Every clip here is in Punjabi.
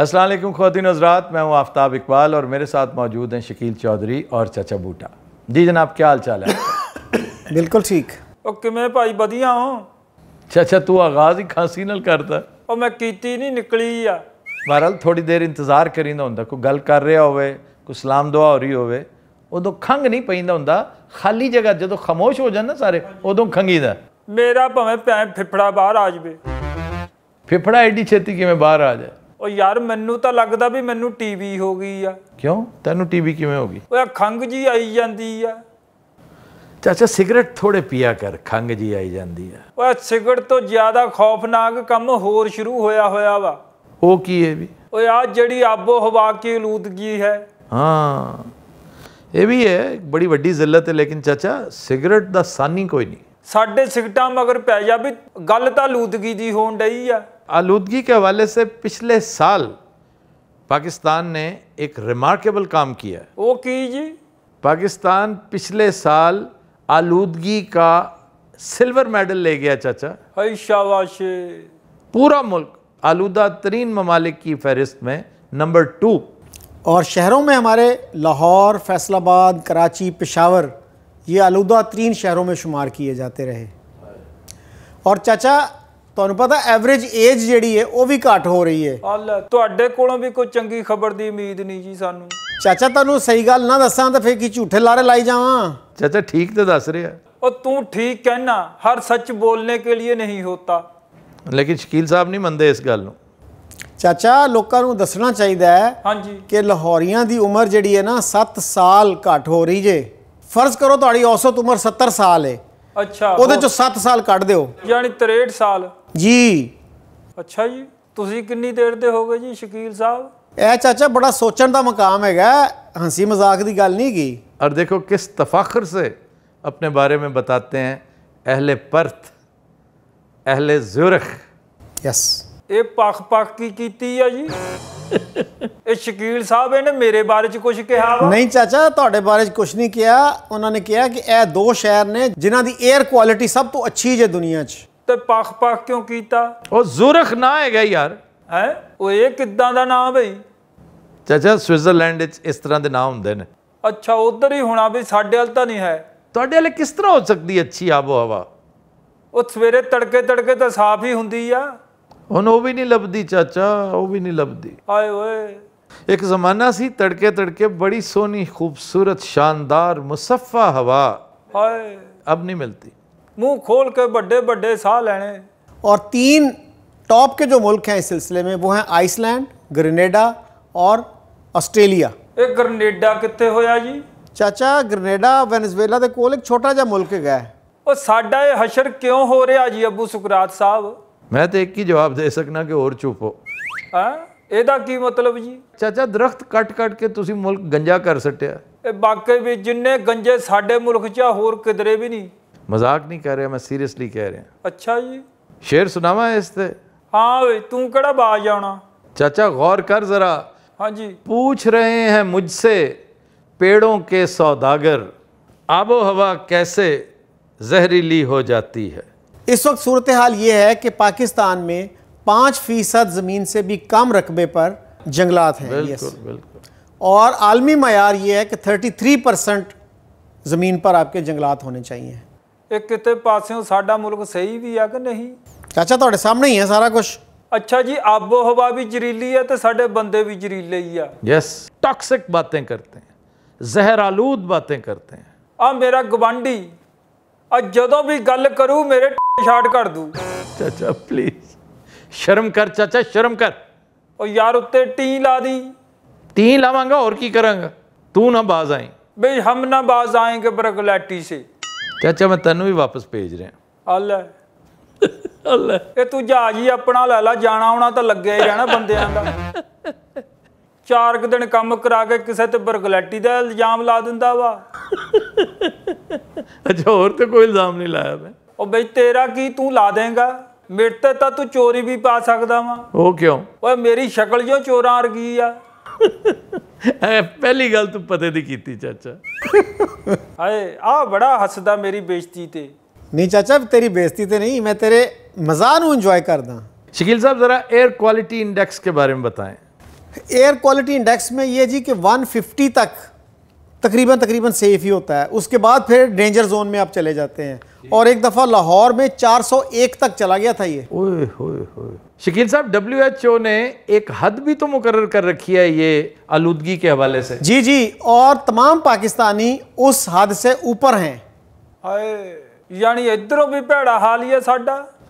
السلام علیکم خواتین حضرات میں ہوں آفتاب اقبال اور میرے ساتھ موجود ہیں شکیل چودری اور چچا بوٹا جی جناب کیا حال چال ہے بالکل ٹھیک اوکے میں پائی بدیا ہوں چچا تو آغاز ہی کھانسی نل کرتا اور میں کیتی نہیں نکلی یا بہرحال تھوڑی دیر انتظار کریندا ہوندا کوئی گل کر رہا ہوئے کوئی سلام دعا ہو رہی ہوے اودو کھنگ نہیں پیندا ہوندا خالی جگہ جدو خاموش ہو جاندا سارے اودو کھنگیدا میرا بھویں پھپڑا باہر آ جے پھپڑا ایڈی چھتی کی میں باہر آ جائے ਉਹ ਯਾਰ ਮੈਨੂੰ ਤਾਂ ਲੱਗਦਾ ਵੀ ਮੈਨੂੰ ਟੀਵੀ ਹੋ ਗਈ ਆ ਕਿਉਂ ਤੈਨੂੰ ਟੀਵੀ ਕਿਵੇਂ ਹੋ ਗਈ ਓਏ ਖੰਗ ਜੀ ਆਈ ਜਾਂਦੀ ਆ ਚਾਚਾ ਸਿਗਰਟ ਥੋੜੇ ਪੀਆ ਕਰ ਖੰਗ ਜੀ ਆਈ ਜਾਂਦੀ ਆ ਓਏ ਸਿਗਰਟ ਤੋਂ ਜ਼ਿਆਦਾ ਖੌਫਨਾਕ ਕੰਮ ਹੋਰ ਸ਼ੁਰੂ ਹੋਇਆ ਹੋਇਆ ਵਾ ਉਹ ਕੀ ਹੈ ਵੀ ਓਏ ਆ ਜਿਹੜੀ ਆਬੋ ਹਵਾ ਕੀ ਲੂਦਗੀ ਹੈ ਹਾਂ ਇਹ ਵੀ ਹੈ ਬੜੀ ਵੱਡੀ ਜ਼ਿਲਤ ਹੈ ਲੇਕਿਨ ਚਾਚਾ ਸਿਗਰਟ ਦਾ ਸਾਨੀ ਕੋਈ ਨਹੀਂ ਸਾਡੇ ਸਿਗਟਾਂ ਮਗਰ ਪੈ ਜਾ ਵੀ ਗੱਲ ਤਾਂ ਲੂਦਗੀ ਦੀ ਹੋਣ ਡਈ ਆ آلودگی کے حوالے سے پچھلے سال پاکستان نے ایک ریمارکیبل کام کیا ہے جی پاکستان پچھلے سال آلودگی کا سلور میڈل لے گیا چاچا پورا ملک آلودہ ترین ممالک کی فہرست میں نمبر ٹو اور شہروں میں ہمارے لاہور فیصل آباد کراچی پشاور یہ آلودہ ترین شہروں میں شمار کیے جاتے رہے اور چاچا ਤੁਹਾਨੂੰ ਪਤਾ ਐਵਰੇਜ ਏਜ ਜਿਹੜੀ ਹੈ ਉਹ ਵੀ ਘਟ ਹੋ ਰਹੀ ਹੈ ਹਲ ਤੁਹਾਡੇ ਕੋਲੋਂ ਵੀ ਕੋਈ ਚੰਗੀ ਖਬਰ ਦੀ ਉਮੀਦ ਨਹੀਂ ਜੀ ਸਾਨੂੰ ਚਾਚਾ ਤੁਹਾਨੂੰ ਸਹੀ ਗੱਲ ਨਾ ਦੱਸਾਂ ਤਾਂ ਫੇਰ ਕੀ ਝੂਠੇ ਲਾਰੇ ਲਾਈ ਜਾਵਾਂ ਚਾਚਾ ਠੀਕ ਤਾਂ ਦੱਸ ਰਿਹਾ ਉਹ ਤੂੰ ਠੀਕ ਕਹਿਣਾ ਹਰ ਸੱਚ ਬੋਲਨੇ ਕੇ ਲਈ ਨਹੀਂ ਹੋਤਾ ਲੇਕਿਨ ਸ਼ਕੀਲ ਸਾਹਿਬ ਨਹੀਂ ਮੰਨਦੇ ਇਸ ਗੱਲ ਨੂੰ ਚਾਚਾ ਲੋਕਾਂ ਨੂੰ ਦੱਸਣਾ ਚਾਹੀਦਾ ਹੈ ਹਾਂਜੀ ਕਿ ਲਾਹੌਰੀਆਂ ਦੀ ਉਮਰ ਜਿਹੜੀ ਹੈ ਨਾ 7 ਸਾਲ ਘਟ ਹੋ ਰਹੀ ਜੇ ਫਰਜ਼ ਕਰੋ ਤੁਹਾਡੀ ਔਸਤ ਉਮਰ 70 ਸਾਲ ਹੈ ਅੱਛਾ ਉਹਦੇ ਚੋਂ 7 ਸਾਲ ਕੱਢ ਦਿਓ ਯਾਨੀ 63 ਸਾਲ جی اچھا جی تسی کنی دیر دے ہو گئے جی شکیل صاحب اے چاچا بڑا سوچن دا مقام ہے ہنسی مزاق دی گال نہیں کی اور دیکھو کس تفاخر سے اپنے بارے میں بتاتے ہیں اہل پرت اہل زورخ کی کیتی جی اے شکیل صاحب ہے میرے بارے میں کچھ کہا نہیں چاچا تے بارے کچھ نہیں کیا انہوں نے کیا کہ اے دو شہر نے جنہ دی ائر کوالٹی سب تو اچھی جے دنیا چ ایک زمانہ سی تڑکے تڑکے بڑی سونی خوبصورت شاندار مصفہ ہوا اب نہیں ملتی منہ کھول کے بڑے بڑے ساہ لینے اور تین ٹاپ کے جو ملک ہیں اس سلسلے میں وہ ہیں آئس لینڈ گرنیڈا اور آسٹریلیا ایک گرنیڈا کتے ہویا جی چاچا گرنیڈا وینزویلا دے کول ایک چھوٹا جا ملک گیا ہے اور ساشر کیوں ہو رہا جی ابو سکراج صاحب میں تو ایک ہی جواب دے سکنا کہ ہو چوپو ہاں؟ یہ مطلب جی چاچا درخت کٹ کٹ کے ملک گنجا کر سٹیا بھی جنگ گنجے سارے ملک چاہ کدرے بھی نہیں مذاق نہیں کہہ رہے میں سیریسلی کہہ رہے ہیں اچھا جی شیر سنا ہاں تم کڑا با جانا چاچا غور کر ذرا ہاں جی پوچھ رہے ہیں مجھ سے پیڑوں کے سوداگر آب و ہوا کیسے زہریلی ہو جاتی ہے اس وقت صورتحال یہ ہے کہ پاکستان میں پانچ فیصد زمین سے بھی کم رقبے پر جنگلات ہیں اور عالمی معیار یہ ہے کہ 33 زمین پر آپ کے جنگلات ہونے چاہیے ਇਹ ਕਿਤੇ ਪਾਸਿਓਂ ਸਾਡਾ ਮੁਲਕ ਸਹੀ ਵੀ ਆ ਕਿ ਨਹੀਂ ਚਾਚਾ ਤੁਹਾਡੇ ਸਾਹਮਣੇ ਹੀ ਹੈ ਸਾਰਾ ਕੁਝ ਅੱਛਾ ਜੀ ਆਬੋ ਹਵਾ ਵੀ ਜ਼ਰੀਲੀ ਹੈ ਤੇ ਸਾਡੇ ਬੰਦੇ ਵੀ ਜ਼ਰੀਲੇ ਹੀ ਆ ਯੈਸ ਟਾਕਸਿਕ ਬਾਤਾਂ ਕਰਦੇ ਹਨ ਜ਼ਹਿਰ ਆਲੂਦ ਬਾਤਾਂ ਕਰਦੇ ਹਨ ਆ ਮੇਰਾ ਗਵਾਂਡੀ ਅੱਜ ਜਦੋਂ ਵੀ ਗੱਲ ਕਰੂ ਮੇਰੇ ਸ਼ਾਰਟ ਕਰ ਦੂ ਚਾਚਾ ਪਲੀਜ਼ ਸ਼ਰਮ ਕਰ ਚਾਚਾ ਸ਼ਰਮ ਕਰ ਉਹ ਯਾਰ ਉੱਤੇ ਟੀ ਲਾ ਦੀ ਟੀ ਲਾਵਾਂਗਾ ਹੋਰ ਕੀ ਕਰਾਂਗਾ ਤੂੰ ਨਾ ਬਾਜ਼ ਆਏ ਬਈ ਹਮ ਨਾ ਬਾਜ਼ ਆਏਗੇ ਬਰਗਲੈਟੀ ਸੇ ਚਾਚਾ ਮੈਂ ਤੈਨੂੰ ਵੀ ਵਾਪਸ ਭੇਜ ਰਿਹਾ ਅੱਲਾ ਅੱਲਾ ਇਹ ਤੂੰ ਜਾ ਜੀ ਆਪਣਾ ਲੈ ਲੈ ਜਾਣਾ ਆਉਣਾ ਤਾਂ ਲੱਗਿਆ ਹੀ ਰਹਿਣਾ ਬੰਦਿਆਂ ਦਾ ਚਾਰ ਕੁ ਦਿਨ ਕੰਮ ਕਰਾ ਕੇ ਕਿਸੇ ਤੇ ਬਰਗਲੈਟੀ ਦਾ ਇਲਜ਼ਾਮ ਲਾ ਦਿੰਦਾ ਵਾ ਅੱਛਾ ਹੋਰ ਤੇ ਕੋਈ ਇਲਜ਼ਾਮ ਨਹੀਂ ਲਾਇਆ ਮੈਂ ਉਹ ਬਈ ਤੇਰਾ ਕੀ ਤੂੰ ਲਾ ਦੇਂਗਾ ਮੇਰੇ ਤੇ ਤਾਂ ਤੂੰ ਚੋਰੀ ਵੀ ਪਾ ਸਕਦਾ ਵਾ ਉਹ ਕਿਉਂ ਓਏ ਮੇਰੀ ਸ਼ਕਲ ਜਿਉਂ ਚੋਰਾਂ ਵਰਗੀ ਆ پہلی گل تو پتے چاچا آ بڑا ہسدا میری بےزتی نہیں چاچا تیری بےزتی نہیں میں تیرے مزہ انجوائے کردا شکیل صاحب ذرا ایئر کوالٹی انڈیکس کے بارے میں بتائیں ایئر کوالٹی انڈیکس میں یہ جی ون ففٹی تک تقریباً تقریباً سیف ہی ہوتا ہے اس کے بعد پھر ڈینجر زون میں آپ چلے جاتے ہیں جی۔ اور ایک دفعہ لاہور میں چار سو ایک تک چلا گیا تھا یہ شکیل صاحب ڈبلیو ایچ او نے ایک حد بھی تو مقرر کر رکھی ہے یہ آلودگی کے حوالے سے جی جی اور تمام پاکستانی اس حد سے اوپر ہیں یعنی ادھرو بھیڑا حال ہی ہے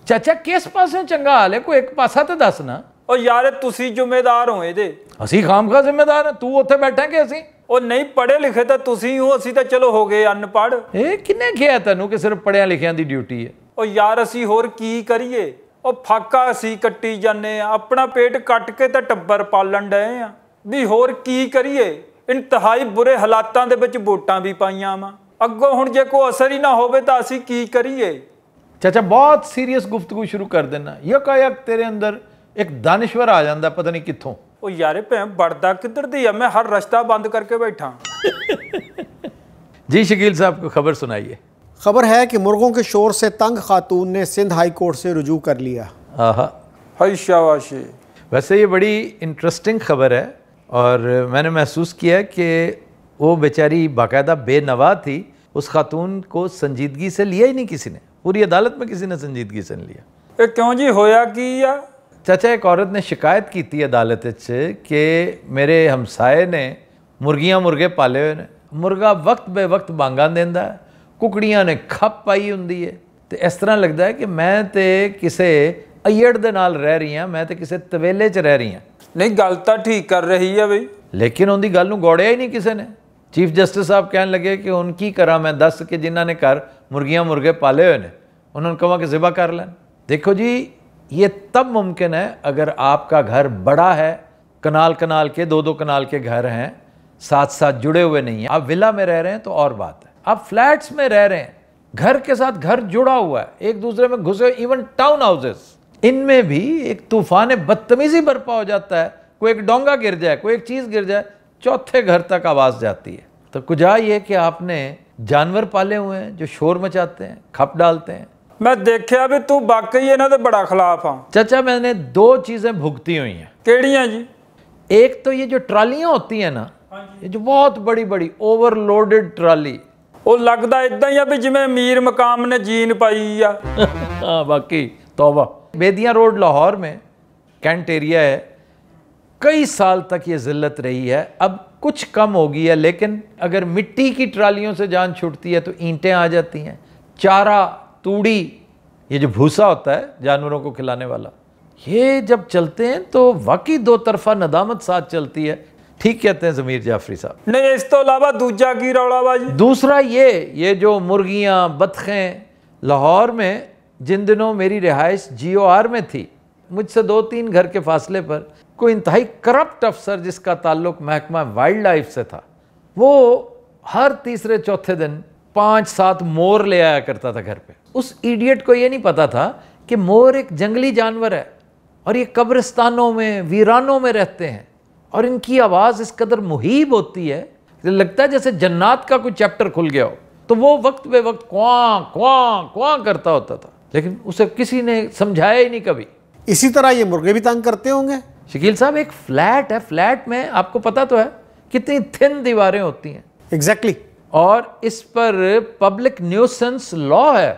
چاچا کس پاس چنگا حال ہے کوئی ایک پاسا تھا دس نا ਉਹ ਯਾਰ ਤੁਸੀਂ ਜ਼ਿੰਮੇਦਾਰ ਹੋ ਇਹਦੇ ਅਸੀਂ ਖਾਮਖਾ ਜ਼ਿੰਮੇਦਾਰ ਹਾਂ ਤੂੰ ਉੱਥੇ ਬੈਠਾ ਕਿ ਅਸੀਂ ਉਹ ਨਹੀਂ ਪੜ੍ਹੇ ਲਿਖੇ ਤਾਂ ਤੁਸੀਂ ਹੋ ਅਸੀਂ ਤਾਂ ਚਲੋ ਹੋ ਗਏ ਅਨਪੜ੍ਹ ਇਹ ਕਿੰਨੇ ਕਿਹਾ ਤੈਨੂੰ ਕਿ ਸਿਰਫ ਪੜਿਆ ਲਿਖਿਆਂ ਦੀ ਡਿਊਟੀ ਹੈ ਉਹ ਯਾਰ ਅਸੀਂ ਹੋਰ ਕੀ ਕਰੀਏ ਉਹ ਫਾਕਾ ਅਸੀਂ ਕੱਟੀ ਜਾਂਦੇ ਆ ਆਪਣਾ ਪੇਟ ਕੱਟ ਕੇ ਤਾਂ ਟੱਬਰ ਪਾਲਣ ਡਏ ਆ ਵੀ ਹੋਰ ਕੀ ਕਰੀਏ ਇੰਤਹਾਈ ਬੁਰੇ ਹਾਲਾਤਾਂ ਦੇ ਵਿੱਚ ਵੋਟਾਂ ਵੀ ਪਾਈਆਂ ਵਾ ਅੱਗੋਂ ਹੁਣ ਜੇ ਕੋਈ ਅਸਰ ਹੀ ਨਾ ਹੋਵੇ ਤਾਂ ਅਸੀਂ ਕੀ ਕਰੀਏ ਚਾਚਾ ਬਹੁਤ ਸੀਰੀਅਸ ਗੁਫ਼ਤਗੂ ਸ਼ੁਰੂ ਕਰ ਦੇਣਾ ਯਕਾਇਕ ਤੇਰੇ ਅੰਦਰ ایک دانشور آ جاندہ پتہ نہیں کتھوں او یارے پہ بڑھدہ کدھر دیا میں ہر رشتہ بند کر کے بیٹھا جی شکیل صاحب کو خبر سنائیے خبر ہے کہ مرغوں کے شور سے تنگ خاتون نے سندھ ہائی کورٹ سے رجوع کر لیا آہا ہائی شاواشی ویسے یہ بڑی انٹرسٹنگ خبر ہے اور میں نے محسوس کیا کہ وہ بیچاری باقاعدہ بے نوا تھی اس خاتون کو سنجیدگی سے لیا ہی نہیں کسی نے پوری عدالت میں کسی نے سنجیدگی سے نہیں لیا اے کیوں جی ہویا کیا ਚਾਚਾ ਇੱਕ ਔਰਤ ਨੇ ਸ਼ਿਕਾਇਤ ਕੀਤੀ ਅਦਾਲਤ ਵਿੱਚ ਕਿ ਮੇਰੇ ਹਮਸਾਏ ਨੇ ਮੁਰਗੀਆਂ ਮੁਰਗੇ ਪਾਲੇ ਹੋਏ ਨੇ ਮੁਰਗਾ ਵਕਤ ਬੇ ਵਕਤ ਬਾਂਗਾ ਦਿੰਦਾ ਕੁਕੜੀਆਂ ਨੇ ਖੱਪ ਪਾਈ ਹੁੰਦੀ ਹੈ ਤੇ ਇਸ ਤਰ੍ਹਾਂ ਲੱਗਦਾ ਹੈ ਕਿ ਮੈਂ ਤੇ ਕਿਸੇ ਅਈੜ ਦੇ ਨਾਲ ਰਹਿ ਰਹੀ ਹਾਂ ਮੈਂ ਤੇ ਕਿਸੇ ਤਵੇਲੇ 'ਚ ਰਹਿ ਰਹੀ ਹਾਂ ਨਹੀਂ ਗੱਲ ਤਾਂ ਠੀਕ ਕਰ ਰਹੀ ਹੈ ਬਈ ਲੇਕਿਨ ਉਹਦੀ ਗੱਲ ਨੂੰ ਗੋੜਿਆ ਹੀ ਨਹੀਂ ਕਿਸੇ ਨੇ ਚੀਫ ਜਸਟਿਸ ਸਾਹਿਬ ਕਹਿਣ ਲੱਗੇ ਕਿ ਉਹਨ ਕੀ ਕਰਾਂ ਮੈਂ ਦੱਸ ਕਿ ਜਿਨ੍ਹਾਂ ਨੇ ਘਰ ਮੁਰਗੀਆਂ ਮੁਰਗੇ ਪਾਲੇ ਹੋਏ ਨੇ ਉਹਨਾਂ ਨੂੰ ਕਹਾਂ ਕਿ ਜ਼ਿਬਾ ਕਰ ਲੈਣ ਦੇਖੋ ਜੀ یہ تب ممکن ہے اگر آپ کا گھر بڑا ہے کنال کنال کے دو دو کنال کے گھر ہیں ساتھ ساتھ جڑے ہوئے نہیں ہیں آپ ولا میں رہ رہے ہیں تو اور بات ہے آپ فلیٹس میں رہ رہے ہیں گھر کے ساتھ گھر جڑا ہوا ہے ایک دوسرے میں گھسے ایون ٹاؤن ہاؤسز ان میں بھی ایک طوفان بدتمیزی برپا ہو جاتا ہے کوئی ایک ڈونگا گر جائے کوئی ایک چیز گر جائے چوتھے گھر تک آواز جاتی ہے تو کجا یہ کہ آپ نے جانور پالے ہوئے ہیں جو شور مچاتے ہیں کھپ ڈالتے ہیں میں دیکھیا بھی بڑا خلاف ہاں چچا میں نے دو چیزیں بھگتی ہوئی ہیں ہیں جی ایک تو یہ یہ جو جو ٹرالیاں ہوتی نا ہاں جی۔ بہت بڑی بڑی اوور لوڈڈ ٹرالی وہ لگتا ہی امیر مقام نے جین پائی ہے ہاں باقی توبہ بیدیاں روڈ لاہور میں کینٹ ایریا ہے کئی سال تک یہ ذلت رہی ہے اب کچھ کم ہو گئی ہے لیکن اگر مٹی کی ٹرالیوں سے جان چھوٹتی ہے تو اینٹیں آ جاتی ہیں چارہ توڑی یہ جو بھوسا ہوتا ہے جانوروں کو کھلانے والا یہ جب چلتے ہیں تو واقعی دو طرفہ ندامت ساتھ چلتی ہے ٹھیک کہتے ہیں زمیر جعفری صاحب نہیں اس تو علاوہ کی روڑا باجی دوسرا یہ یہ جو مرغیاں بطخیں لاہور میں جن دنوں میری رہائش جی او آر میں تھی مجھ سے دو تین گھر کے فاصلے پر کوئی انتہائی کرپٹ افسر جس کا تعلق محکمہ وائلڈ لائف سے تھا وہ ہر تیسرے چوتھے دن پانچ سات مور لے آیا کرتا تھا گھر پہ اس ایڈیٹ کو یہ نہیں پتا تھا کہ مور ایک جنگلی جانور ہے اور یہ قبرستانوں میں ویرانوں میں رہتے ہیں اور ان کی آواز اس قدر محیب ہوتی ہے ہے لگتا جیسے جنات کا کوئی کھل گیا ہو تو وہ وقت وقت بے کرتا ہوتا تھا لیکن اسے کسی نے سمجھایا ہی نہیں کبھی اسی طرح یہ مرغے بھی تنگ کرتے ہوں گے شکیل صاحب ایک فلیٹ ہے فلیٹ میں آپ کو پتا تو ہے کتنی تھن دیواریں ہوتی ہیں اور اس پر پبلک نیوسنس لا ہے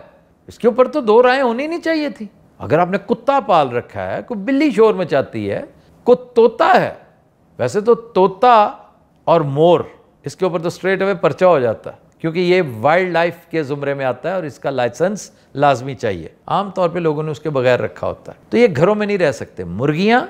اس کے اوپر تو دو رائے ہونی نہیں چاہیے تھی اگر آپ نے کتا پال رکھا ہے کوئی بلی شور مچاتی ہے کوئی توتا ہے ویسے تو اور مور اس کے اوپر تو اسٹریٹ اوے پرچا ہو جاتا ہے کیونکہ یہ وائلڈ لائف کے زمرے میں آتا ہے اور اس کا لائسنس لازمی چاہیے عام طور پہ لوگوں نے اس کے بغیر رکھا ہوتا ہے تو یہ گھروں میں نہیں رہ سکتے مرغیاں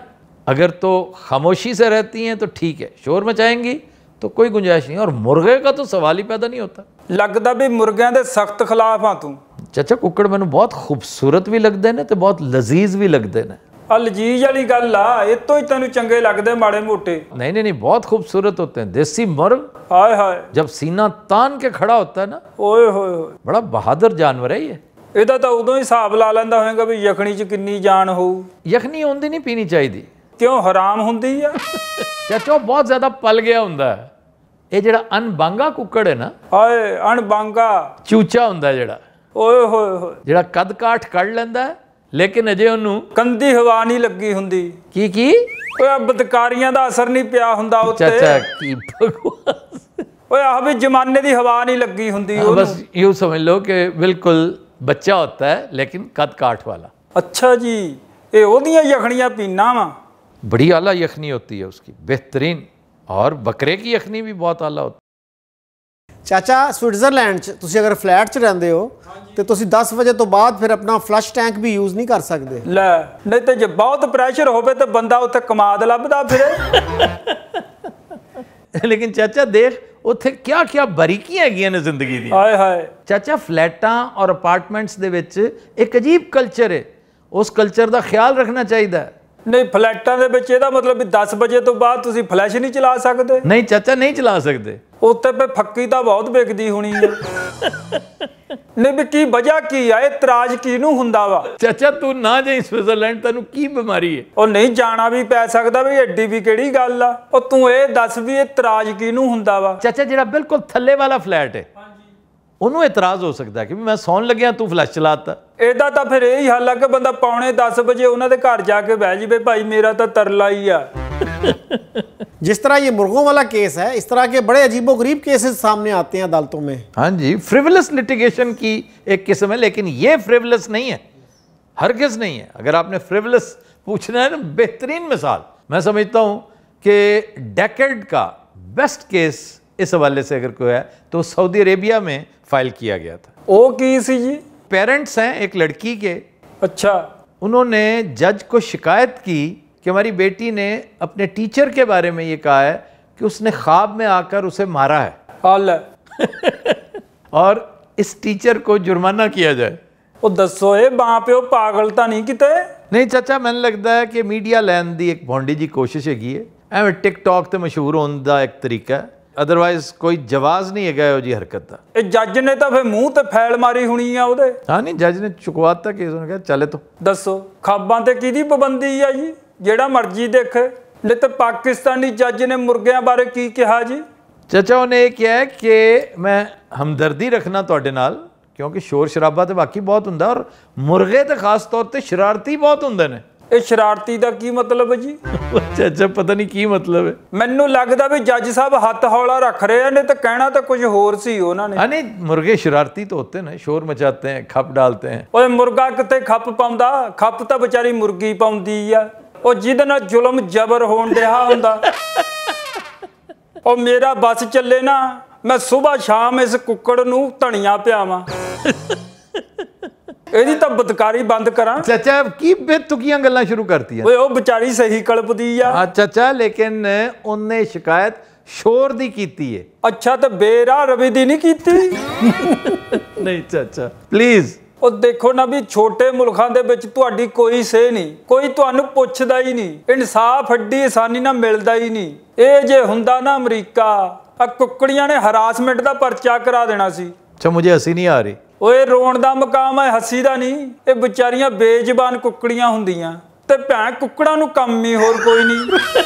اگر تو خاموشی سے رہتی ہیں تو ٹھیک ہے شور مچائیں گی तो ਕੋਈ ਗੁੰਜਾਇਸ਼ ਨਹੀਂ ਔਰ ਮੁਰਗੇ ਦਾ ਤਾਂ ਸਵਾਲ ਹੀ ਪੈਦਾ ਨਹੀਂ ਹੁੰਦਾ ਲੱਗਦਾ ਵੀ ਮੁਰਗਿਆਂ ਦੇ ਸਖਤ ਖਿਲਾਫ ਆ ਤੂੰ ਚਾਚਾ ਕੁੱਕੜ ਮੈਨੂੰ ਬਹੁਤ ਖੂਬਸੂਰਤ ਵੀ ਲੱਗਦੇ ਨੇ ਤੇ ਬਹੁਤ ਲਜ਼ੀਜ਼ ਵੀ ਲੱਗਦੇ ਨੇ ਆ ਲਜੀਜ਼ ਵਾਲੀ ਗੱਲ ਆ ਇਹ ਤੋਂ ਹੀ ਤੈਨੂੰ ਚੰਗੇ ਲੱਗਦੇ ਮਾੜੇ ਮੋਟੇ ਨਹੀਂ ਨਹੀਂ ਨਹੀਂ ਬਹੁਤ ਖੂਬਸੂਰਤ ਹੁੰਦੇ ਨੇ ਦੇਸੀ ਮੁਰਗ ਹਾਏ ਹਾਏ जब ਸੀਨਾ ਤਾਨ ਕੇ ਖੜਾ ਹੁੰਦਾ ਨਾ ਓਏ ਹੋਏ ਹੋਏ ਬੜਾ ਬਹਾਦਰ ਜਾਨਵਰ ਹੈ ਇਹ ਇਹਦਾ ਤਾਂ ਉਦੋਂ ਹੀ ਹਿਸਾਬ ਲਾ ਲੈਂਦਾ ਹੋਏਗਾ ਵੀ ਯਖਣੀ 'ਚ ਕਿੰਨੀ ਜਾਨ ਹੋਊ ਯਖਣੀ ਹੁੰਦੀ ਨਹੀਂ ਪੀਣੀ ਚਾਹੀਦੀ ਕਿਉਂ ਹਰਾਮ ਹੁੰਦੀ ਆ ਚਾਚੋ ਬਹੁਤ ਜ਼ਿਆਦਾ ਪਲ ਗਿਆ ਹੁੰਦਾ ਇਹ ਜਿਹੜਾ ਅਨਬਾਂਗਾ ਕੁੱਕੜ ਹੈ ਨਾ ਓਏ ਅਨਬਾਂਗਾ ਚੂਚਾ ਹੁੰਦਾ ਜਿਹੜਾ ਓਏ ਹੋਏ ਹੋਏ ਜਿਹੜਾ ਕਦ ਕਾਠ ਕੱਢ ਲੈਂਦਾ ਲੇਕਿਨ ਅਜੇ ਉਹਨੂੰ ਕੰਦੀ ਹਵਾ ਨਹੀਂ ਲੱਗੀ ਹੁੰਦੀ ਕੀ ਕੀ ਓਏ ਬਦਕਾਰੀਆਂ ਦਾ ਅਸਰ ਨਹੀਂ ਪਿਆ ਹੁੰਦਾ ਉੱਤੇ ਚਾਚਾ ਕੀ ਭਗਵਾਨ ਓਏ ਆਹ ਵੀ ਜਮਾਨੇ ਦੀ ਹਵਾ ਨਹੀਂ ਲੱਗੀ ਹੁੰਦੀ ਉਹ ਬਸ ਇਹੋ ਸਮਝ ਲਓ ਕਿ ਬਿਲਕੁਲ ਬੱਚਾ ਹੁੰਦਾ ਹੈ ਲੇਕਿਨ ਕਦ ਕਾਠ ਵਾਲਾ ਅੱਛਾ ਜੀ ਇਹ ਉਹਦੀਆਂ ਯਖਣੀਆਂ ਪੀਣਾ ਵਾ बड़ी आला यखनी होती है उसकी बेहतरीन और बकरे की यखनी भी ਬਹੁਤ ਆਲਾ ਹੁੰਦੀ ਚਾਚਾ ਸਵਿਟਜ਼ਰਲੈਂਡ ਚ ਤੁਸੀਂ ਅਗਰ ਫਲੈਟ ਚ ਰਹਿੰਦੇ ਹੋ ਤੇ ਤੁਸੀਂ 10 ਵਜੇ ਤੋਂ ਬਾਅਦ ਫਿਰ ਆਪਣਾ ਫਲਸ਼ ਟੈਂਕ ਵੀ ਯੂਜ਼ ਨਹੀਂ ਕਰ ਸਕਦੇ ਲੈ ਨਹੀਂ ਤੇ ਜੇ ਬਹੁਤ ਪ੍ਰੈਸ਼ਰ ਹੋਵੇ ਤਾਂ ਬੰਦਾ ਉੱਥੇ ਕਮਾਦ ਲੱਭਦਾ ਫਿਰ ਲੇਕਿਨ ਚਾਚਾ ਦੇਖ ਉੱਥੇ ਕਿਆ ਕਿਆ ਬਰੀਕੀਆਂ ਹੈਗੀਆਂ ਨੇ ਜ਼ਿੰਦਗੀ ਦੀ ਹਾਏ ਹਾਏ ਚਾਚਾ ਫਲੈਟਾਂ ਔਰ ਅਪਾਰਟਮੈਂਟਸ ਦੇ ਵਿੱਚ ਇੱਕ ਅਜੀਬ ਕਲਚਰ ਹੈ ਉਸ ਕਲਚਰ ਦਾ ਖਿਆਲ ਰੱਖਣਾ ਚਾਹੀਦਾ ਨਹੀਂ ਫਲੈਟਾਂ ਦੇ ਵਿੱਚ ਇਹਦਾ ਮਤਲਬ ਵੀ 10 ਵਜੇ ਤੋਂ ਬਾਅਦ ਤੁਸੀਂ ਫਲੈਸ਼ ਨਹੀਂ ਚਲਾ ਸਕਦੇ ਨਹੀਂ ਚਾਚਾ ਨਹੀਂ ਚਲਾ ਸਕਦੇ ਉੱਤੇ ਪੇ ਫੱਕੀ ਤਾਂ ਬਹੁਤ ਵਿਕਦੀ ਹੋਣੀ ਹੈ ਨਹੀਂ ਵੀ ਕੀ ਵਜ੍ਹਾ ਕੀ ਆ ਇਹ ਤਰਾਜ ਕੀ ਨੂੰ ਹੁੰਦਾ ਵਾ ਚਾਚਾ ਤੂੰ ਨਾ ਜਾਈ ਸਵਿਟਜ਼ਰਲੈਂਡ ਤੈਨੂੰ ਕੀ ਬਿਮਾਰੀ ਹੈ ਉਹ ਨਹੀਂ ਜਾਣਾ ਵੀ ਪੈ ਸਕਦਾ ਵੀ ਐਡੀ ਵੀ ਕਿਹੜੀ ਗੱਲ ਆ ਉਹ ਤੂੰ ਇਹ ਦੱਸ ਵੀ ਇਹ ਤਰਾਜ ਕੀ ਨੂੰ ਹੁੰਦਾ ਵਾ ਚਾਚਾ ਜਿਹੜਾ ਬਿਲਕੁਲ ਥੱਲੇ ਵਾਲਾ ਫਲੈਟ ਹੈ انہوں اعتراض ہو سکتا ہے کہ میں سو لگیا توں فلش چلا یہی حال ہے کہ بندہ پونے دس بجے انہوں کے گھر جا کے بہ جی بھائی بھائی میرا تو تر لیا جس طرح یہ مرغوں والا کیس ہے اس طرح کے بڑے عجیب و غریب کیسز سامنے آتے ہیں عدالتوں میں ہاں جی فریولس لٹیگیشن کی ایک قسم ہے لیکن یہ فریولس نہیں ہے ہرگز نہیں ہے اگر آپ نے فریولس پوچھنا ہے نا بہترین مثال میں سمجھتا ہوں کہ ڈیکڈ کا بیسٹ کیس اس حوالے سے اگر کوئی ہے تو سعودی عربیہ میں فائل کیا گیا تھا او کی جی پیرنٹس ہیں ایک لڑکی کے اچھا انہوں نے جج کو شکایت کی کہ ہماری بیٹی نے اپنے ٹیچر کے بارے میں یہ کہا ہے کہ اس نے خواب میں آ کر اسے مارا ہے اور اس ٹیچر کو جرمانہ کیا جائے وہ ہے وہاں پہ وہ پاگلتا نہیں کتنے نہیں چاچا میں لگتا ہے کہ میڈیا دی ایک بھونڈی جی کوشش ہے ٹک ٹاک تے مشہور ہونے کا ایک طریقہ ہے ਅਦਰਵਾਇਜ਼ ਕੋਈ ਜਵਾਜ਼ ਨਹੀਂ ਹੈਗਾ ਉਹ ਜੀ ਹਰਕਤ ਦਾ ਇਹ ਜੱਜ ਨੇ ਤਾਂ ਫੇ ਮੂੰਹ ਤੇ ਫੈਲ ਮਾਰੀ ਹੋਣੀ ਆ ਉਹਦੇ ਹਾਂ ਨਹੀਂ ਜੱਜ ਨੇ ਚੁਕਵਾਤਾ ਕੇਸ ਉਹਨੇ ਕਿਹਾ ਚੱਲੇ ਤੋ ਦੱਸੋ ਖਾਬਾਂ ਤੇ ਕੀ ਦੀ ਪਾਬੰਦੀ ਆ ਜੀ ਜਿਹੜਾ ਮਰਜ਼ੀ ਦੇਖ ਲੈ ਤੇ ਪਾਕਿਸਤਾਨੀ ਜੱਜ ਨੇ ਮੁਰਗਿਆਂ ਬਾਰੇ ਕੀ ਕਿਹਾ ਜੀ ਚਾਚਾ ਉਹਨੇ ਇਹ ਕਿਹਾ ਕਿ ਮੈਂ ਹਮਦਰਦੀ ਰੱਖਣਾ ਤੁਹਾਡੇ ਨਾਲ ਕਿਉਂਕਿ ਸ਼ੋਰ ਸ਼ਰਾਬਾ ਤੇ ਬਾਕੀ ਬਹੁਤ ਹੁੰਦਾ ਔਰ ਮੁਰਗੇ ਤੇ ਖਾਸ ਤੌਰ ਤੇ ਸ਼ਰਾਰਤੀ ਬਹੁਤ ਹੁੰਦੇ ਨੇ ਇਹ ਸ਼ਰਾਰਤੀ ਦਾ ਕੀ ਮਤਲਬ ਹੈ ਜੀ ਅੱਛਾ ਅੱਛਾ ਪਤਾ ਨਹੀਂ ਕੀ ਮਤਲਬ ਹੈ ਮੈਨੂੰ ਲੱਗਦਾ ਵੀ ਜੱਜ ਸਾਹਿਬ ਹੱਥ ਹੌਲਾ ਰੱਖ ਰਹੇ ਨੇ ਤੇ ਕਹਿਣਾ ਤਾਂ ਕੁਝ ਹੋਰ ਸੀ ਉਹਨਾਂ ਨੇ ਨਹੀਂ ਮੁਰਗੇ ਸ਼ਰਾਰਤੀ ਤਾਂ ਹੁੰਦੇ ਨੇ ਸ਼ੋਰ ਮਚਾਤੇ ਹਨ ਖੱਪ ਡਾਲਤੇ ਹਨ ਓਏ ਮੁਰਗਾ ਕਿਤੇ ਖੱਪ ਪਾਉਂਦਾ ਖੱਪ ਤਾਂ ਵਿਚਾਰੀ ਮੁਰਗੀ ਪਾਉਂਦੀ ਆ ਉਹ ਜਿਹਦੇ ਨਾਲ ਜ਼ੁਲਮ ਜ਼ਬਰ ਹੋਣ ਰਿਹਾ ਹੁੰਦਾ ਉਹ ਮੇਰਾ ਬੱਸ ਚੱਲੇ ਨਾ ਮੈਂ ਸਵੇਰ ਸ਼ਾਮ ਇਸ ਕੁੱਕੜ ਨੂੰ ਧਣੀਆਂ ਪਿਆਵਾਂ ਇਹਦੀ ਤਾਂ ਬਦਕਾਰੀ ਬੰਦ ਕਰਾਂ ਚਾਚਾ ਕੀ ਬੇਤੁਕੀਆਂ ਗੱਲਾਂ ਸ਼ੁਰੂ ਕਰਤੀਆਂ ਓਏ ਉਹ ਵਿਚਾਰੀ ਸਹੀ ਕਲਪਦੀ ਆ ਹਾਂ ਚਾਚਾ ਲੇਕਿਨ ਉਹਨੇ ਸ਼ਿਕਾਇਤ ਸ਼ੋਰ ਦੀ ਕੀਤੀ ਏ ਅੱਛਾ ਤਾਂ ਬੇਰਾ ਰਵੀ ਦੀ ਨਹੀਂ ਕੀਤੀ ਨਹੀਂ ਚਾਚਾ ਪਲੀਜ਼ ਉਹ ਦੇਖੋ ਨਾ ਵੀ ਛੋਟੇ ਮੁਲਖਾਂ ਦੇ ਵਿੱਚ ਤੁਹਾਡੀ ਕੋਈ ਸੇ ਨਹੀਂ ਕੋਈ ਤੁਹਾਨੂੰ ਪੁੱਛਦਾ ਹੀ ਨਹੀਂ ਇਨਸਾਫ ਅੱਡੀ ਆਸਾਨੀ ਨਾਲ ਮਿਲਦਾ ਹੀ ਨਹੀਂ ਇਹ ਜੇ ਹੁੰਦਾ ਨਾ ਅਮਰੀਕਾ ਆ ਕੁੱਕੜੀਆਂ ਨੇ ਹਰਾਸਮੈਂਟ ਦਾ ਪਰਚਾ ਕਰਾ ਦੇਣਾ ਸੀ ਅੱਛਾ ਮੈਨੂੰ ਹਸੀ ਨਹੀਂ ਆ ਰਹੀ ਓਏ ਰੋਣ ਦਾ ਮਕਾਮ ਹੈ ਹੱਸੀ ਦਾ ਨਹੀਂ ਇਹ ਵਿਚਾਰੀਆਂ ਬੇਜ਼ਬਾਨ ਕੁੱਕੜੀਆਂ ਹੁੰਦੀਆਂ ਤੇ ਭੈਣ ਕੁੱਕੜਾਂ ਨੂੰ ਕੰਮ ਹੀ ਹੋਰ ਕੋਈ ਨਹੀਂ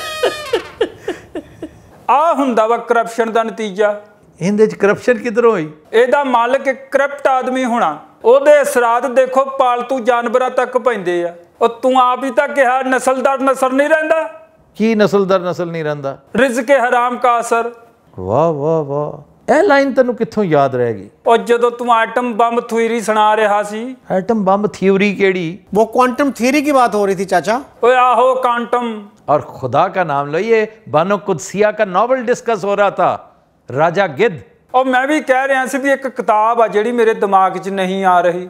ਆ ਹੁੰਦਾ ਵਾ ਕਰਪਸ਼ਨ ਦਾ ਨਤੀਜਾ ਇਹਦੇ ਚ ਕਰਪਸ਼ਨ ਕਿੱਧਰ ਹੋਈ ਇਹਦਾ ਮਾਲਕ ਇੱਕ ਕਰਪਟ ਆਦਮੀ ਹੋਣਾ ਉਹਦੇ ਅਸਰਾਤ ਦੇਖੋ ਪਾਲਤੂ ਜਾਨਵਰਾਂ ਤੱਕ ਪੈਂਦੇ ਆ ਉਹ ਤੂੰ ਆਪ ਹੀ ਤਾਂ ਕਿਹਾ ਨਸਲਦਾਰ ਨਸਰ ਨਹੀਂ ਰਹਿੰਦਾ ਕੀ ਨਸਲਦਾਰ ਨਸਲ ਨਹੀਂ ਰਹਿੰਦਾ ਰਿਜ਼ਕ ਹਰਾਮ ਦਾ ਅਸਰ ਵਾ ਵਾ ਵਾ ਇਹ ਲਾਈਨ ਤੈਨੂੰ ਕਿੱਥੋਂ ਯਾਦ ਰਹਿ ਗਈ ਉਹ ਜਦੋਂ ਤੂੰ ਆਟਮ ਬੰਬ ਥਿਊਰੀ ਸੁਣਾ ਰਿਹਾ ਸੀ ਆਟਮ ਬੰਬ ਥਿਊਰੀ ਕਿਹੜੀ ਉਹ ਕੁਆਂਟਮ ਥਿਊਰੀ ਦੀ ਬਾਤ ਹੋ ਰਹੀ ਸੀ ਚਾਚਾ ਓਏ ਆਹੋ ਕੁਆਂਟਮ ਔਰ ਖੁਦਾ ਦਾ ਨਾਮ ਲਈਏ ਬਾਨੋ ਕੁਦਸੀਆ ਦਾ ਨੋਵਲ ਡਿਸਕਸ ਹੋ हो रहा ਰਾਜਾ राजा गिद्ध ਉਹ ਮੈਂ ਵੀ ਕਹਿ ਰਿਹਾ ਸੀ ਵੀ ਇੱਕ ਕਿਤਾਬ ਆ ਜਿਹੜੀ ਮੇਰੇ ਦਿਮਾਗ 'ਚ ਨਹੀਂ ਆ ਰਹੀ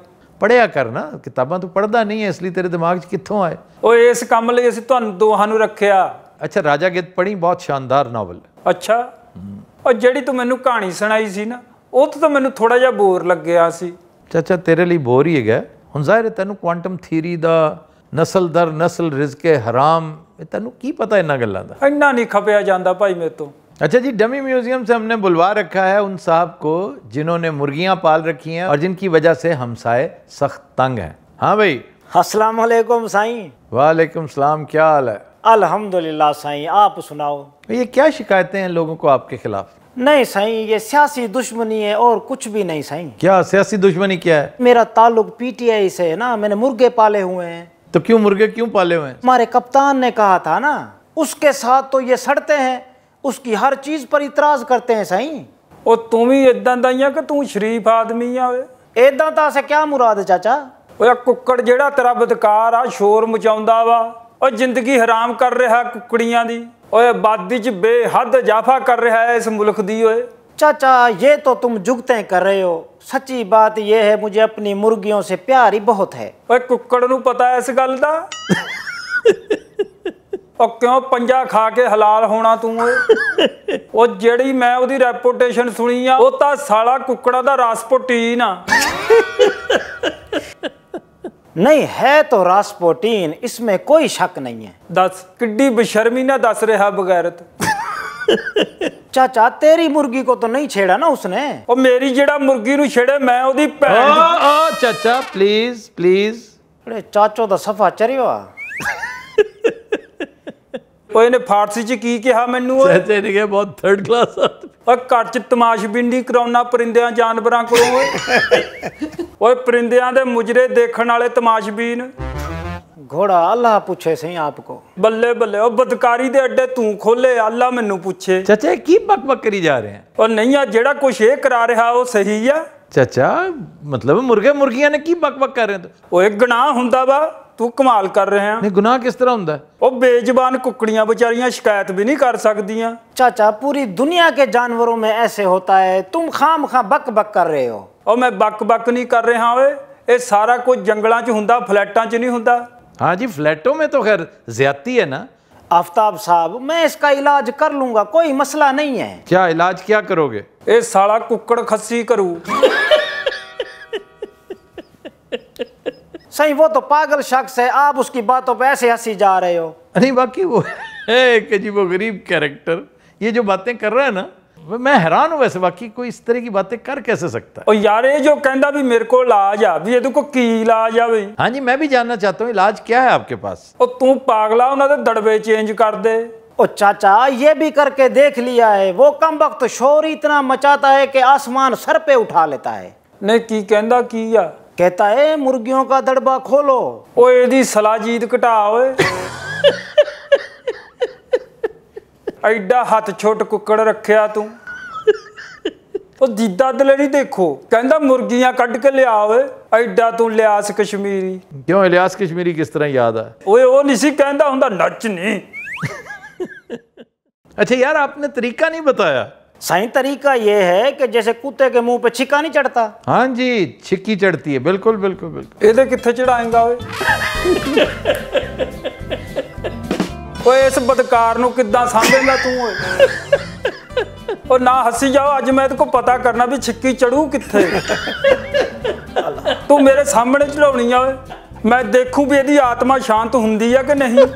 ਕਰ ਨਾ ਕਿਤਾਬਾਂ ਤੂੰ ਪੜਦਾ ਨਹੀਂ ਹੈ ਇਸ ਲਈ ਤੇਰੇ ਦਿਮਾਗ 'ਚ ਕਿੱਥੋਂ ਆਏ ਓਏ ਇਸ ਕੰਮ ਲਈ ਅਸੀਂ ਤੁਹਾਨੂੰ ਦੋਹਾਂ ਨੂੰ ਰੱਖਿਆ ਅੱਛਾ ਰਾਜਾ ਗਿੱਧ ਪੜੀ ਬਹੁਤ ਸ਼ਾਨਦਾਰ ਨੋਵਲ ਅੱਛਾ ਉਹ ਜਿਹੜੀ ਤੂੰ ਮੈਨੂੰ ਕਹਾਣੀ ਸੁਣਾਈ ਸੀ ਨਾ ਉਹ ਤਾਂ ਮੈਨੂੰ ਥੋੜਾ ਜਿਹਾ ਬੋਰ ਲੱਗਿਆ ਸੀ ਚਾਚਾ ਤੇਰੇ ਲਈ ਬੋਰ ਹੀ ਹੈਗਾ ਹੁਣ ਜ਼ਾਹਿਰ ਹੈ ਤੈਨੂੰ ਕੁਆਂਟਮ ਥਿਊਰੀ ਦਾ ਨਸਲ ਦਰ ਨਸਲ ਹੈ ਹਰਾਮ ਇਹ ਤੈਨੂੰ ਕੀ ਪਤਾ ਇਹਨਾਂ ਗੱਲਾਂ ਦਾ ਇੰਨਾ ਨਹੀਂ ਖਪਿਆ ਜਾਂਦਾ ਭਾਈ ਮੇਰੇ ਤੋਂ ਜੀ ਡਮੀ ਮਿਊਜ਼ੀਅਮ ਸੇ ਹਮਨੇ ਬੁਲਵਾ ਰੱਖਾ ਹੈ है ਸਾਹਿਬ ਕੋ को जिन्होंने मुर्गियां पाल रखी ਔਰ और जिनकी ਵਜ੍ਹਾ ਸੇ ਹਮਸਾਏ ਸਖਤ ਤੰਗ ਹੈ ਹਾਂ ਭਾਈ ਅਸਲਾਮੁਅਲੈਕੁਮ ਸਾਈਂ वालेकुम ਸਲਾਮ ਕੀ ਹਾਲ ਹੈ الحمدللہ سائیں آپ سناؤ یہ کیا شکایتیں ہیں لوگوں کو آپ کے خلاف نہیں سائیں یہ سیاسی دشمنی ہے اور کچھ بھی نہیں سائیں کیا سیاسی دشمنی کیا ہے میرا تعلق پی ٹی آئی سے ہے نا میں نے مرگے پالے ہوئے ہیں تو کیوں مرگے کیوں پالے ہوئے ہیں ہمارے کپتان نے کہا تھا نا اس کے ساتھ تو یہ سڑتے ہیں اس کی ہر چیز پر اعتراض کرتے ہیں سائیں اور تم ہی ادھر دائیں کہ تم شریف آدمی ہے ادھر تا سے کیا مراد چاچا وہ ککڑ جڑا تیرا بدکار آ شور مچاؤں وا ਉਹ ਜ਼ਿੰਦਗੀ ਹਰਾਮ ਕਰ ਰਿਹਾ ਕੁਕੜੀਆਂ ਦੀ ਓਏ ਆਬਾਦੀ 'ਚ ਬੇਹੱਦ ਜਾਫਾ ਕਰ ਰਿਹਾ ਹੈ ਇਸ ਮੁਲਕ ਦੀ ਓਏ ਚਾਚਾ ਇਹ ਤੋ ਤੁਮ ਜੁਗਤੇ ਕਰ ਰਹੇ ਹੋ ਸੱਚੀ ਬਾਤ ਇਹ ਹੈ ਮੁਝੇ ਆਪਣੀ ਮੁਰਗੀਆਂ ਸੇ ਪਿਆਰ ਹੀ ਬਹੁਤ ਹੈ ਓਏ ਕੁੱਕੜ ਨੂੰ ਪਤਾ ਇਸ ਗੱਲ ਦਾ ਉਹ ਕਿਉਂ ਪੰਜਾ ਖਾ ਕੇ ਹਲਾਲ ਹੋਣਾ ਤੂੰ ਓਏ ਉਹ ਜਿਹੜੀ ਮੈਂ ਉਹਦੀ ਰੈਪੂਟੇਸ਼ਨ ਸੁਣੀ ਆ ਉਹ ਤਾਂ ਸਾਲਾ ਕੁੱਕੜਾ ਦਾ ਰਾਸਪੋਟੀ ਨਾ ਨਹੀਂ ਹੈ ਤਾਂ ਰਾਸਪੋਟਿਨ ਇਸ ਵਿੱਚ ਕੋਈ ਸ਼ੱਕ ਨਹੀਂ ਹੈ ਦੱਸ ਕਿੱਡੀ ਬਸ਼ਰਮੀ ਨਾ ਦੱਸ ਰਿਹਾ ਬਗੈਰਤ ਚਾਚਾ ਤੇਰੀ ਮੁਰਗੀ ਕੋ ਤਾਂ ਨਹੀਂ ਛੇੜਾ ਨਾ ਉਸਨੇ ਉਹ ਮੇਰੀ ਜਿਹੜਾ ਮੁਰਗੀ ਨੂੰ ਛੇੜੇ ਮੈਂ ਉਹਦੀ ਭੈਣ ਆ ਆ ਚਾਚਾ ਪਲੀਜ਼ ਪਲੀਜ਼ ਅਰੇ ਚਾਚੋ ਦਾ ਸਫਾ ਚਰਿਓ ਕੋਈ ਨੇ ਫਾਰਸੀ ਚ ਕੀ ਕਿਹਾ ਮੈਨੂੰ ਉਹ ਚਾਚੇ ਨੇ ਕਿਹਾ ਬਹੁਤ ਥਰਡ ਕਲਾਸ ਆ ਓ ਘਰ ਚ ਤਮਾਸ਼ਬਿੰਦੀ ਕਰਾਉਣਾ ਪਰਿੰਦਿਆਂ ਜਾਨਵਰਾਂ ਕੋਲੋਂ ਓਏ ਓਏ ਪਰਿੰਦਿਆਂ ਦੇ ਮੁਜਰੇ ਦੇਖਣ ਵਾਲੇ ਤਮਾਸ਼ਬੀਨ ਘੋੜਾ ਅੱਲਾ ਪੁੱਛੇ ਸਹੀਂ ਆਪ ਕੋ ਬੱਲੇ ਬੱਲੇ ਉਹ ਬਦਕਾਰੀ ਦੇ ਅੱਡੇ ਤੂੰ ਖੋਲੇ ਅੱਲਾ ਮੈਨੂੰ ਪੁੱਛੇ ਚਾਚਾ ਕੀ ਬਕਬਕ ਕਰੀ ਜਾ ਰਹੇ ਆ ਉਹ ਨਹੀਂ ਆ ਜਿਹੜਾ ਕੁਛ ਇਹ ਕਰਾ ਰਿਹਾ ਉਹ ਸਹੀ ਆ ਚਾਚਾ ਮਤਲਬ ਮੁਰਗੇ ਮੁਰਗੀਆਂ ਨੇ ਕੀ ਬਕਬਕ ਕਰ ਰਹੇ ਓਏ ਗਨਾਹ ਹੁੰਦਾ ਵਾ ਤੂੰ ਕਮਾਲ ਕਰ ਰਹੇ ਆ ਨਹੀਂ ਗੁਨਾਹ ਕਿਸ ਤਰ੍ਹਾਂ ਹੁੰਦਾ ਉਹ ਬੇਜ਼ਬਾਨ ਕੁੱਕੜੀਆਂ ਵਿਚਾਰੀਆਂ ਸ਼ਿਕਾਇਤ ਵੀ ਨਹੀਂ ਕਰ ਸਕਦੀਆਂ ਚਾਚਾ ਪੂਰੀ ਦੁਨੀਆ ਕੇ ਜਾਨਵਰੋਂ ਮੈਂ ਐਸੇ ਹੁੰਦਾ ਹੈ ਤੂੰ ਖਾਮ ਖਾਂ ਬਕ ਬਕ ਕਰ ਰਹੇ ਹੋ ਉਹ ਮੈਂ ਬਕ ਬਕ ਨਹੀਂ ਕਰ ਰਿਹਾ ਓਏ ਇਹ ਸਾਰਾ ਕੁਝ ਜੰਗਲਾਂ 'ਚ ਹੁੰਦਾ ਫਲੈਟਾਂ 'ਚ ਨਹੀਂ ਹੁੰਦਾ हाँ जी ਮੇ ਤਾਂ ਖੈਰ ਜ਼ਿਆਤੀ ਹੈ ਨਾ ਆਫਤਾਬ ਸਾਹਿਬ ਮੈਂ ਇਸ ਦਾ ਇਲਾਜ ਕਰ ਲੂੰਗਾ ਕੋਈ ਮਸਲਾ ਨਹੀਂ ਹੈ ਕੀ ਇਲਾਜ ਕੀ ਕਰੋਗੇ ਇਹ ਸਾਲਾ ਕੁੱਕੜ ਖੱਸੀ ਕਰੂ صحیح وہ تو پاگل شخص ہے آپ اس کی باتوں پہ ایسے ہسی جا رہے ہو نہیں باقی وہ ہے کہ جی وہ غریب کریکٹر یہ جو باتیں کر رہا ہے نا میں حیران ہوں ویسے باقی کوئی اس طرح کی باتیں کر کیسے سکتا ہے یار یہ جو کہندہ بھی میرے کو علاج آ بھی یہ تو کو کی علاج آ بھی ہاں جی میں بھی جاننا چاہتا ہوں علاج کیا ہے آپ کے پاس اور تو پاگلا ہونا تو دڑوے چینج کر دے او چاچا یہ بھی کر کے دیکھ لیا ہے وہ کم وقت شور اتنا مچاتا ہے کہ آسمان سر پہ اٹھا لیتا ہے نہیں کی کہندہ کی یا ਕਹਤਾ ਏ ਮੁਰਗੀਆਂ ਦਾ ਦੜਬਾ ਖੋਲੋ ਓਏ ਇਹਦੀ ਸਲਾਜੀਤ ਘਟਾ ਓਏ ਐਡਾ ਹੱਥ ਛੋਟ ਕੁੱਕੜ ਰੱਖਿਆ ਤੂੰ ਉਹ ਦੀਦਾ ਦਲੇਰੀ ਦੇਖੋ ਕਹਿੰਦਾ ਮੁਰਗੀਆਂ ਕੱਢ ਕੇ ਲਿਆ ਓਏ ਐਡਾ ਤੂੰ ਲਿਆਸ ਕਸ਼ਮੀਰੀ ਕਿਉਂ ਲਿਆਸ ਕਸ਼ਮੀਰੀ ਕਿਸ ਤਰ੍ਹਾਂ ਯਾਦ ਆ ਓਏ ਉਹ ਨਹੀਂ ਸੀ ਕਹਿੰਦਾ ਹੁੰਦਾ ਨੱਚ ਨਹੀਂ ਅੱਛਾ ਯਾਰ ਆਪਨੇ ਤਰੀਕਾ ਨਹੀਂ ਬਤਾਇਆ ਸਹੀ ਤਰੀਕਾ ਇਹ ਹੈ ਕਿ ਜਿਵੇਂ ਕੁੱਤੇ ਦੇ ਮੂੰਹ 'ਤੇ ਛਿੱਕਾ ਨਹੀਂ ਚੜਦਾ ਹਾਂਜੀ ਛਿੱਕੀ ਚੜਦੀ ਹੈ ਬਿਲਕੁਲ ਬਿਲਕੁਲ ਬਿਲਕੁਲ ਇਹਦੇ ਕਿੱਥੇ ਚੜਾਏਗਾ ਓਏ ਓਏ ਇਸ ਬਦਕਾਰ ਨੂੰ ਕਿੱਦਾਂ ਸਾਂਭੇਂਗਾ ਤੂੰ ਓਏ ਓ ਨਾ ਹੱਸੀ ਜਾਓ ਅੱਜ ਮੈਂ ਤੇ ਕੋ ਪਤਾ ਕਰਨਾ ਵੀ ਛਿੱਕੀ ਚੜੂ ਕਿੱਥੇ ਤੂੰ ਮੇਰੇ ਸਾਹਮਣੇ ਚੜਾਉਣੀ ਆ ਓਏ ਮੈਂ ਦੇਖੂ ਵੀ ਇਹਦੀ ਆਤਮਾ ਸ਼ਾਂਤ ਹੁੰਦੀ ਆ ਕਿ ਨਹੀਂ